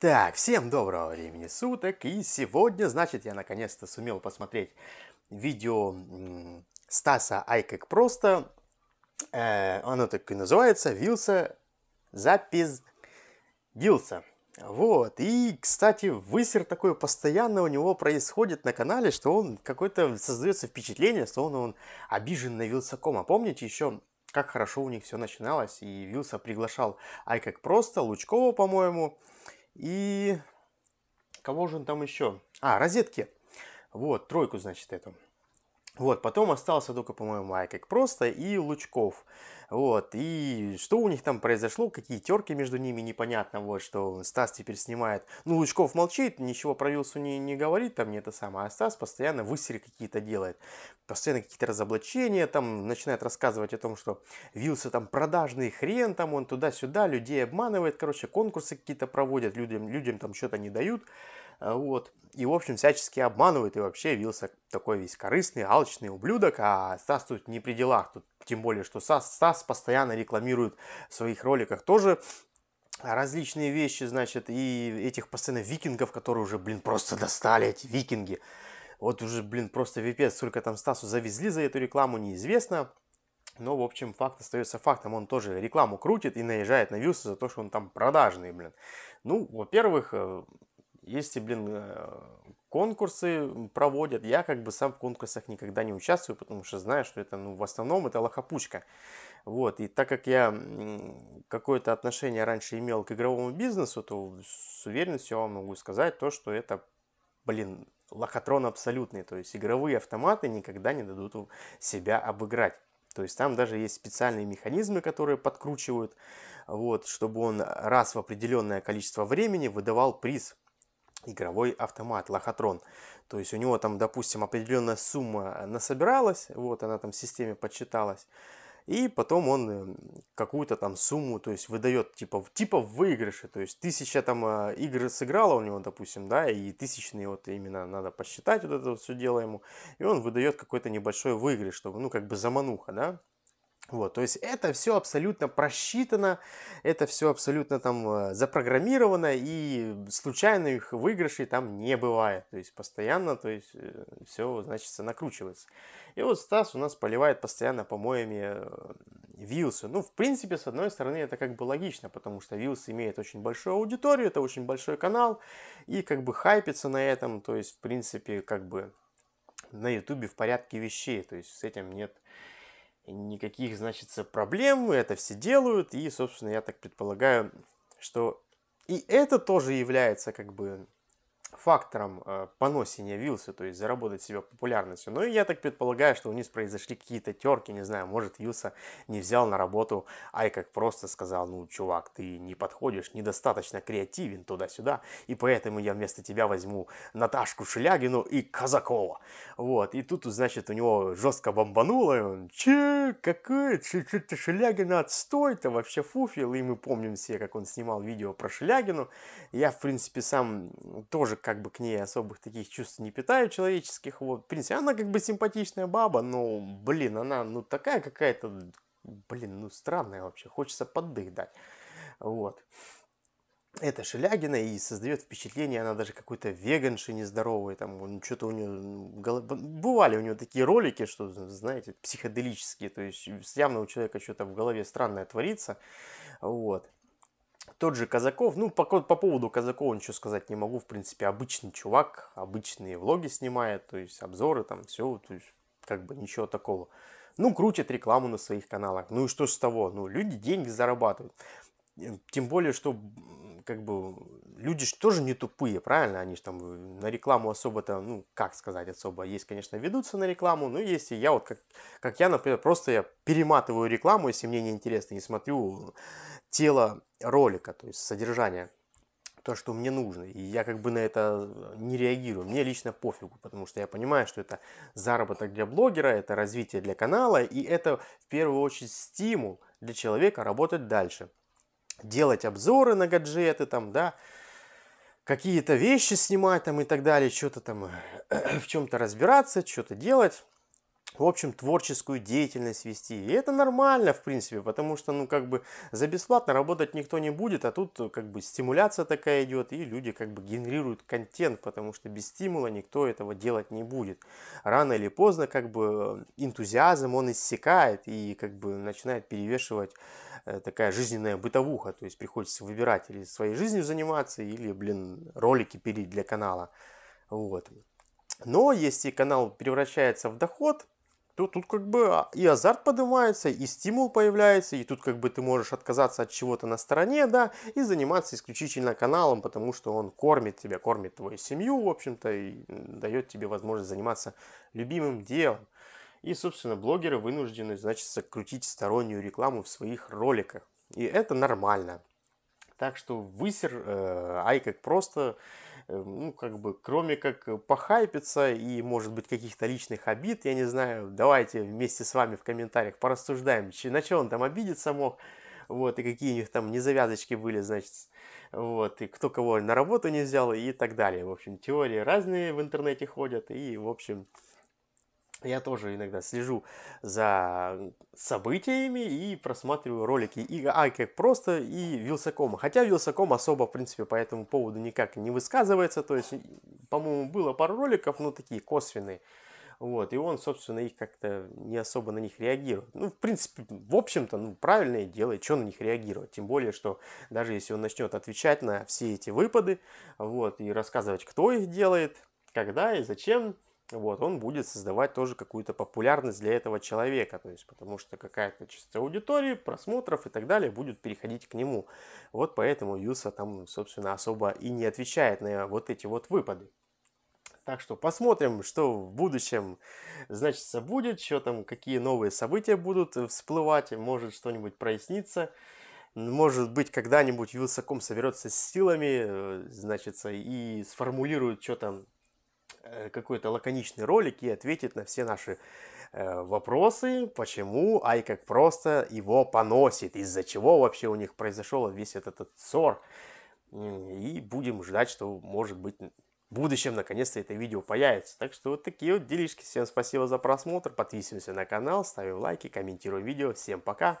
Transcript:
Так, всем доброго времени суток, и сегодня, значит, я наконец-то сумел посмотреть видео Стаса Айкек Просто, э, оно так и называется, Вилса запись Гилса. Вот, и, кстати, высер такой постоянно у него происходит на канале, что он какой то создается впечатление, что он, он обижен на Вилсаком. А помните еще, как хорошо у них все начиналось, и Вилса приглашал Айкек Просто, Лучкова, по-моему, и кого же он там еще? А, розетки. Вот, тройку, значит, эту. Вот, потом остался только, по-моему, Майкик просто и Лучков. Вот, и что у них там произошло, какие терки между ними, непонятно, вот, что Стас теперь снимает. Ну, Лучков молчит, ничего про Вилсу не, не говорит, там не это самое, а Стас постоянно высери какие-то делает. Постоянно какие-то разоблачения, там, начинает рассказывать о том, что Вилса там продажный хрен, там он туда-сюда, людей обманывает, короче, конкурсы какие-то проводят, людям, людям там что-то не дают. А, вот. И, в общем, всячески обманывает и вообще явился такой весь корыстный, алчный ублюдок, а Стас тут не при делах. Тут тем более, что Стас, Стас постоянно рекламирует в своих роликах тоже различные вещи, значит, и этих постоянно викингов, которые уже, блин, просто достали эти викинги. Вот уже, блин, просто випец, сколько там Стасу завезли за эту рекламу, неизвестно. Но, в общем, факт остается фактом. Он тоже рекламу крутит и наезжает на Вилса за то, что он там продажный, блин. Ну, во-первых, э, если, блин, э, конкурсы проводят, я как бы сам в конкурсах никогда не участвую, потому что знаю, что это, ну, в основном это лохопучка. Вот, и так как я какое-то отношение раньше имел к игровому бизнесу, то с уверенностью вам могу сказать то, что это, блин, лохотрон абсолютный. То есть игровые автоматы никогда не дадут себя обыграть. То есть там даже есть специальные механизмы, которые подкручивают, вот, чтобы он раз в определенное количество времени выдавал приз игровой автомат Лохотрон. То есть у него там, допустим, определенная сумма э, насобиралась, вот она там в системе подсчиталась, и потом он эм, какую-то там сумму, то есть выдает типа, типа в выигрыше, то есть тысяча там э, игр сыграла у него, допустим, да, и тысячные вот именно надо посчитать вот это вот все дело ему, и он выдает какой-то небольшой выигрыш, чтобы, ну, как бы замануха, да, вот, то есть это все абсолютно просчитано, это все абсолютно там э, запрограммировано, и случайных выигрышей там не бывает. То есть постоянно, то есть э, все, значит, накручивается. И вот Стас у нас поливает постоянно помоями э, Вилсу. Ну, в принципе, с одной стороны, это как бы логично, потому что Вилс имеет очень большую аудиторию, это очень большой канал, и как бы хайпится на этом, то есть, в принципе, как бы на Ютубе в порядке вещей, то есть с этим нет никаких, значит, проблем, это все делают, и, собственно, я так предполагаю, что и это тоже является как бы фактором э, поносе не явился, то есть заработать себе популярностью. Ну и я так предполагаю, что у них произошли какие-то терки, не знаю, может Вилса не взял на работу, ай как просто сказал, ну чувак, ты не подходишь, недостаточно креативен туда-сюда, и поэтому я вместо тебя возьму Наташку Шелягину и Казакова. Вот, и тут, значит, у него жестко бомбануло, и он, че, какая, че, че ты Шелягина, отстой, то вообще фуфил, и мы помним все, как он снимал видео про Шелягину. Я, в принципе, сам тоже как как бы к ней особых таких чувств не питаю человеческих, вот, в принципе, она как бы симпатичная баба, но, блин, она, ну, такая какая-то, блин, ну, странная вообще, хочется поддых дать, вот. Это Шелягина и создает впечатление, она даже какой-то веганши нездоровой, там, что-то у нее, бывали у нее такие ролики, что, знаете, психоделические, то есть явно у человека что-то в голове странное творится, вот. Тот же Казаков, ну, по, по поводу Казакова ничего сказать не могу, в принципе, обычный чувак, обычные влоги снимает, то есть обзоры там, все, то есть как бы ничего такого. Ну, крутит рекламу на своих каналах, ну и что с того, ну, люди деньги зарабатывают. Тем более, что как бы люди же тоже не тупые, правильно? Они же там э, на рекламу особо-то, ну, как сказать особо, есть, конечно, ведутся на рекламу, но есть и я вот, как, как я, например, просто я перематываю рекламу, если мне неинтересно, не смотрю тело ролика, то есть содержание, то, что мне нужно. И я как бы на это э, не реагирую. Мне лично пофигу, потому что я понимаю, что это заработок для блогера, это развитие для канала, и это в первую очередь стимул для человека работать дальше делать обзоры на гаджеты там, да, какие-то вещи снимать там и так далее, что-то там э, в чем-то разбираться, что-то делать в общем, творческую деятельность вести. И это нормально, в принципе, потому что, ну, как бы, за бесплатно работать никто не будет, а тут, э, как бы, стимуляция такая идет, и люди, как бы, генерируют контент, потому что без стимула никто этого делать не будет. Рано или поздно, как бы, э, энтузиазм, он иссякает и, как бы, начинает перевешивать э, такая жизненная бытовуха, то есть приходится выбирать или своей жизнью заниматься, или, блин, ролики пилить для канала, вот. Но если канал превращается в доход, то тут как бы а, и азарт поднимается, и стимул появляется, и тут как бы ты можешь отказаться от чего-то на стороне, да, и заниматься исключительно каналом, потому что он кормит тебя, кормит твою семью, в общем-то, и дает тебе возможность заниматься любимым делом. И, собственно, блогеры вынуждены, значит, крутить стороннюю рекламу в своих роликах. И это нормально. Так что высер, э, ай как просто Эм, ну, как бы, кроме как э, похайпиться и, может быть, каких-то личных обид, я не знаю, давайте вместе с вами в комментариях порассуждаем, на что он там обидеться мог, вот, и какие у них там незавязочки были, значит, вот, и кто кого на работу не взял и так далее. В общем, теории разные в интернете ходят, и, в общем, я тоже иногда слежу за событиями и просматриваю ролики и а, как просто, и Вилсакома. Хотя Вилсаком особо, в принципе, по этому поводу никак не высказывается. То есть, по-моему, было пару роликов, ну, такие косвенные. Вот, и он, собственно, их как-то не особо на них реагирует. Ну, в принципе, в общем-то, ну, правильное дело, что на них реагировать. Тем более, что даже если он начнет отвечать на все эти выпады, вот, и рассказывать, кто их делает, когда и зачем, вот, он будет создавать тоже какую-то популярность для этого человека, то есть потому что какая-то часть аудитории, просмотров и так далее будет переходить к нему. Вот поэтому Юса там, собственно, особо и не отвечает на вот эти вот выпады. Так что посмотрим, что в будущем, значит, будет, что там, какие новые события будут всплывать, может что-нибудь прояснится. Может быть, когда-нибудь Вилсаком соберется с силами, э, значит, и сформулирует, что там Э, какой-то лаконичный ролик и ответит на все наши э, вопросы, почему Ай как просто его поносит, из-за чего вообще у них произошел весь этот, этот ссор. И будем ждать, что, может быть, в будущем наконец-то это видео появится. Так что вот такие вот делишки. Всем спасибо за просмотр. Подписываемся на канал, ставим лайки, комментируем видео. Всем пока!